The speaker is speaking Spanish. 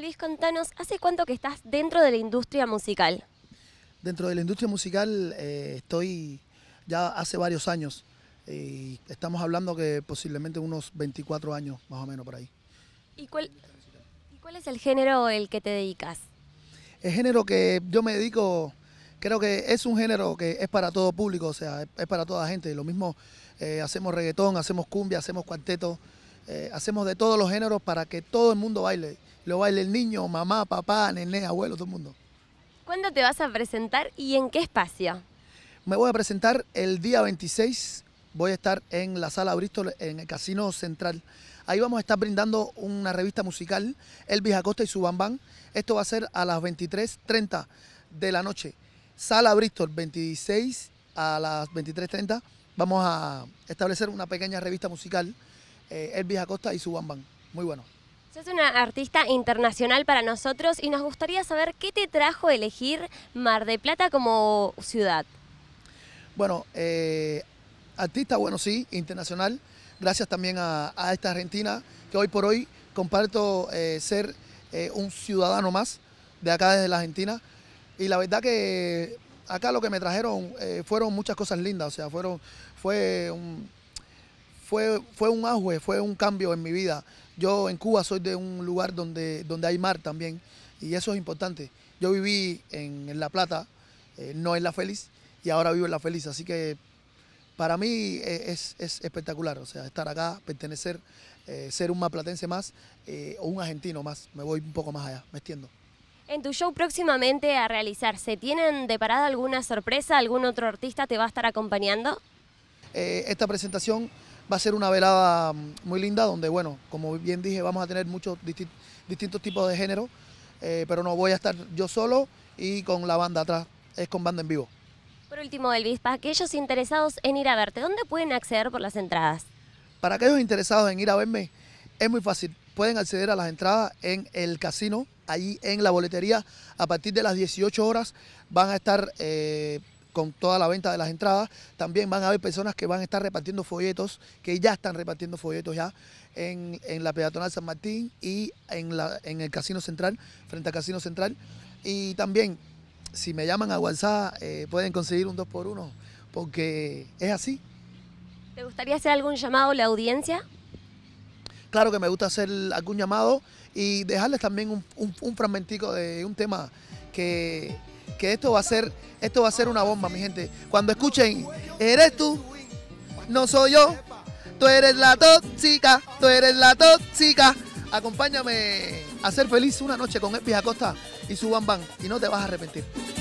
Luis, contanos, ¿hace cuánto que estás dentro de la industria musical? Dentro de la industria musical eh, estoy ya hace varios años. Y estamos hablando que posiblemente unos 24 años, más o menos, por ahí. ¿Y cuál, cuál es el género el que te dedicas? El género que yo me dedico, creo que es un género que es para todo público, o sea, es para toda gente. Lo mismo eh, hacemos reggaetón, hacemos cumbia, hacemos cuarteto, eh, hacemos de todos los géneros para que todo el mundo baile lo baila el niño, mamá, papá, nené, abuelo, todo el mundo. ¿Cuándo te vas a presentar y en qué espacio? Me voy a presentar el día 26, voy a estar en la sala Bristol, en el Casino Central. Ahí vamos a estar brindando una revista musical, Elvis Acosta y su Esto va a ser a las 23.30 de la noche. Sala Bristol, 26 a las 23.30. Vamos a establecer una pequeña revista musical, El eh, Elvis Acosta y su Muy bueno. Sos una artista internacional para nosotros y nos gustaría saber qué te trajo elegir Mar de Plata como ciudad. Bueno, eh, artista, bueno, sí, internacional. Gracias también a, esta Argentina que hoy por hoy comparto eh, ser eh, un ciudadano más de acá desde la Argentina. Y la verdad que acá lo que me trajeron fueron muchas cosas lindas, o sea, fueron, fue un fue, un auge, fue un cambio en mi vida. Yo en Cuba soy de un lugar donde, donde hay mar también y eso es importante. Yo viví en, La Plata, eh, no en La Feliz, y ahora vivo en La Feliz, así que para mí eh, es, espectacular, o sea, estar acá, pertenecer, eh, ser un maplatense más o un argentino más, me voy un poco más allá, me extiendo. En tu show próximamente a ¿se ¿tienen de parada alguna sorpresa? ¿Algún otro artista te va a estar acompañando? esta presentación va a ser una velada mm, muy linda donde, bueno, como bien dije, vamos a tener muchos distintos tipos de género, eh, pero no voy a estar yo solo y con la banda atrás, es con banda en vivo. Por último, Elvis, para aquellos interesados en ir a verte, ¿dónde pueden acceder por las entradas? Para aquellos interesados en ir a verme, es muy fácil. Pueden acceder a las entradas en el casino, allí en la boletería. A partir de las 18 horas van a estar eh, con toda la venta de las entradas. También van a haber personas que van a estar repartiendo folletos, que ya están repartiendo folletos ya en, la peatonal San Martín y en, la, en el Casino Central, frente al Casino Central. Y también, si me llaman a WhatsApp, eh, pueden conseguir un 2x1, porque es así. ¿Te gustaría hacer algún llamado a la audiencia? Claro que me gusta hacer algún llamado y dejarles también un, un, un fragmentico de un tema que que esto va a ser, esto va a ser una bomba, mi gente. Cuando escuchen, eres tú, no soy yo, tú eres la tóxica, tú eres la tóxica. Acompáñame a ser feliz una noche con Espi Acosta y su bambán y no te vas a arrepentir.